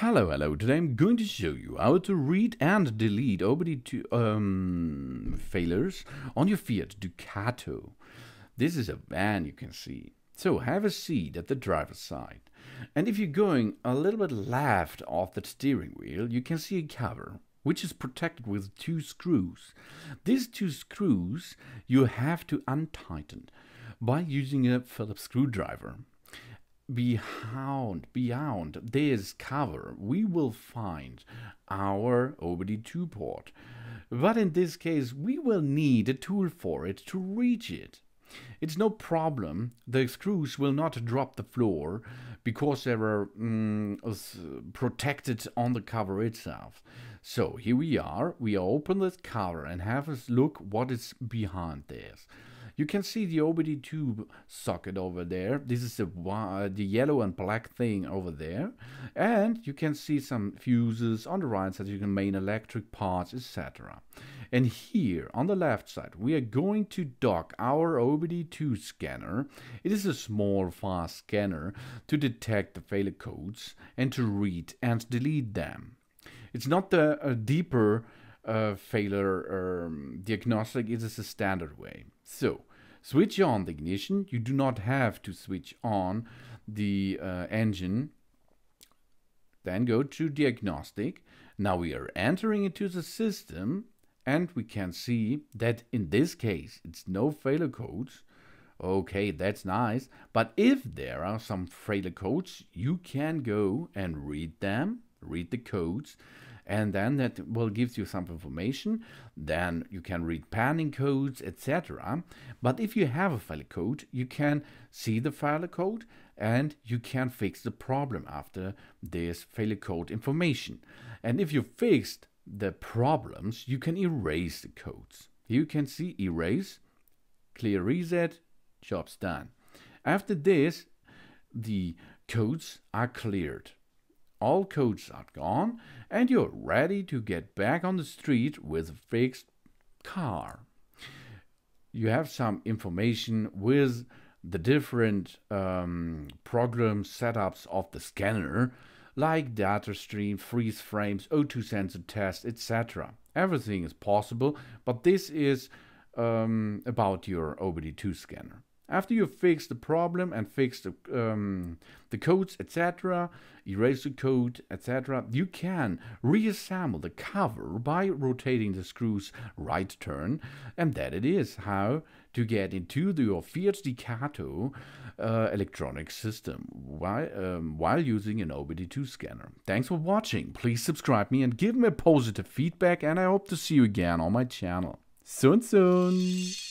Hello, hello. Today I'm going to show you how to read and delete OBD2 um, failures on your Fiat Ducato. This is a van you can see. So have a seat at the driver's side. And if you're going a little bit left of the steering wheel, you can see a cover which is protected with two screws. These two screws you have to untighten by using a Phillips screwdriver beyond beyond this cover we will find our OBD2 port. But in this case we will need a tool for it to reach it. It's no problem, the screws will not drop the floor because they were mm, protected on the cover itself. So here we are, we open this cover and have a look what is behind this. You can see the OBD2 socket over there. This is the, uh, the yellow and black thing over there. And you can see some fuses on the right side. You can main electric parts, etc. And here on the left side, we are going to dock our OBD2 scanner. It is a small, fast scanner to detect the failure codes and to read and delete them. It's not the uh, deeper uh, failure um, diagnostic is the standard way. So switch on the ignition. You do not have to switch on the uh, engine. Then go to diagnostic. Now we are entering into the system and we can see that in this case it's no failure codes. Okay, that's nice. But if there are some failure codes, you can go and read them, read the codes, and then that will give you some information. Then you can read panning codes, etc. But if you have a file code, you can see the file code and you can fix the problem after this failure code information. And if you fixed the problems, you can erase the codes. You can see erase, clear reset, job's done. After this, the codes are cleared all codes are gone, and you're ready to get back on the street with a fixed car. You have some information with the different um, program setups of the scanner, like data stream, freeze frames, O2 sensor test, etc. Everything is possible, but this is um, about your OBD2 scanner. After you fix the problem and fix the, um, the codes, etc., erase the code, etc., you can reassemble the cover by rotating the screws right turn, and that it is how to get into the, your Fiat Ducato uh, electronic system while, um, while using an OBD2 scanner. Thanks for watching, please subscribe me and give me positive feedback, and I hope to see you again on my channel. Soon soon!